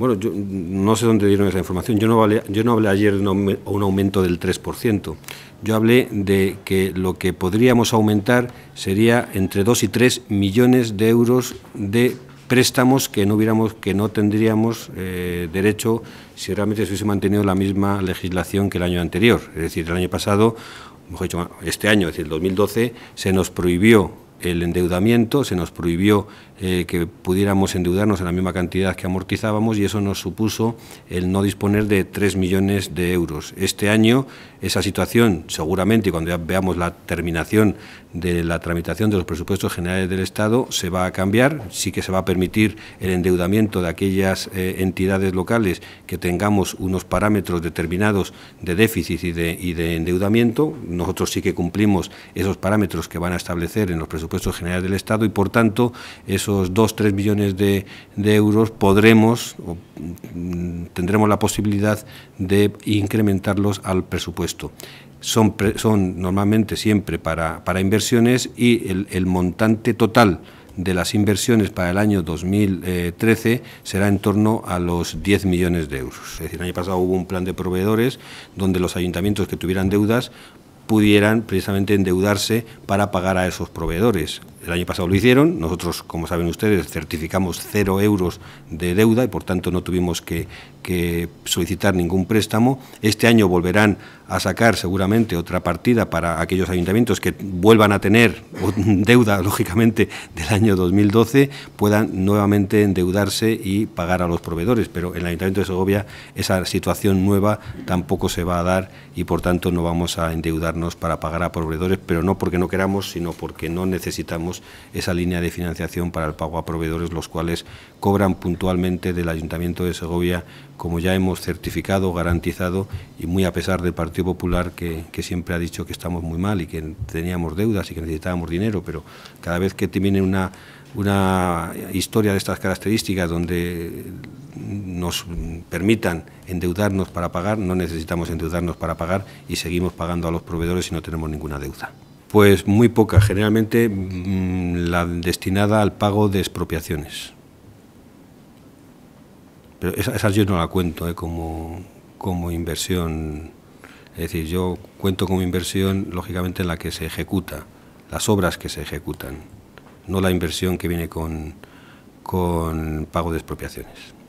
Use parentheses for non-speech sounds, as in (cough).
Bueno, yo no sé dónde dieron esa información. Yo no hablé, yo no hablé ayer de un aumento del 3%. Yo hablé de que lo que podríamos aumentar sería entre 2 y 3 millones de euros de préstamos que no hubiéramos, que no tendríamos eh, derecho si realmente se hubiese mantenido la misma legislación que el año anterior. Es decir, el año pasado, mejor dicho, este año, es decir, el 2012, se nos prohibió el endeudamiento, se nos prohibió eh, que pudiéramos endeudarnos en la misma cantidad que amortizábamos y eso nos supuso el no disponer de 3 millones de euros. Este año esa situación, seguramente cuando veamos la terminación de la tramitación de los presupuestos generales del Estado, se va a cambiar, sí que se va a permitir el endeudamiento de aquellas eh, entidades locales que tengamos unos parámetros determinados de déficit y de, y de endeudamiento. Nosotros sí que cumplimos esos parámetros que van a establecer en los presupuestos presupuesto general del Estado y, por tanto, esos 2-3 millones de, euros podremos mm, tendremos la posibilidad de incrementarlos al presupuesto. Son, son normalmente siempre para, para inversiones y el, el montante total de las inversiones para el año 2013 será en torno a los 10 millones de euros. Es decir, el año pasado hubo un plan de proveedores donde los ayuntamientos que tuvieran deudas pudieran precisamente endeudarse para pagar a esos proveedores. El año pasado lo hicieron, nosotros, como saben ustedes, certificamos cero euros de deuda y por tanto no tuvimos que, solicitar ningún préstamo. Este año volverán a sacar seguramente otra partida para aquellos ayuntamientos que vuelvan a tener (laughs) deuda, lógicamente, del año 2012, puedan nuevamente endeudarse y pagar a los proveedores. Pero en el Ayuntamiento de Segovia esa situación nueva tampoco se va a dar y por tanto no vamos a endeudarnos para pagar a proveedores, pero no porque no queramos, sino porque no necesitamos esa línea de financiación para el pago a proveedores, los cuales cobran puntualmente del Ayuntamiento de Segovia, como ya hemos certificado, garantizado, y muy a pesar del Partido Popular, que, siempre ha dicho que estamos muy mal y que teníamos deudas y que necesitábamos dinero, pero cada vez que tiene una una historia de estas características donde nos permitan endeudarnos para pagar, no necesitamos endeudarnos para pagar y seguimos pagando a los proveedores si no tenemos ninguna deuda. Pues muy poca, generalmente mm, la destinada al pago de expropiaciones. Pero esas, yo no la cuento eh, como, inversión. Es decir, yo cuento como inversión, lógicamente, en la que se ejecuta, las obras que se ejecutan, no la inversión que viene con, con pago de expropiaciones.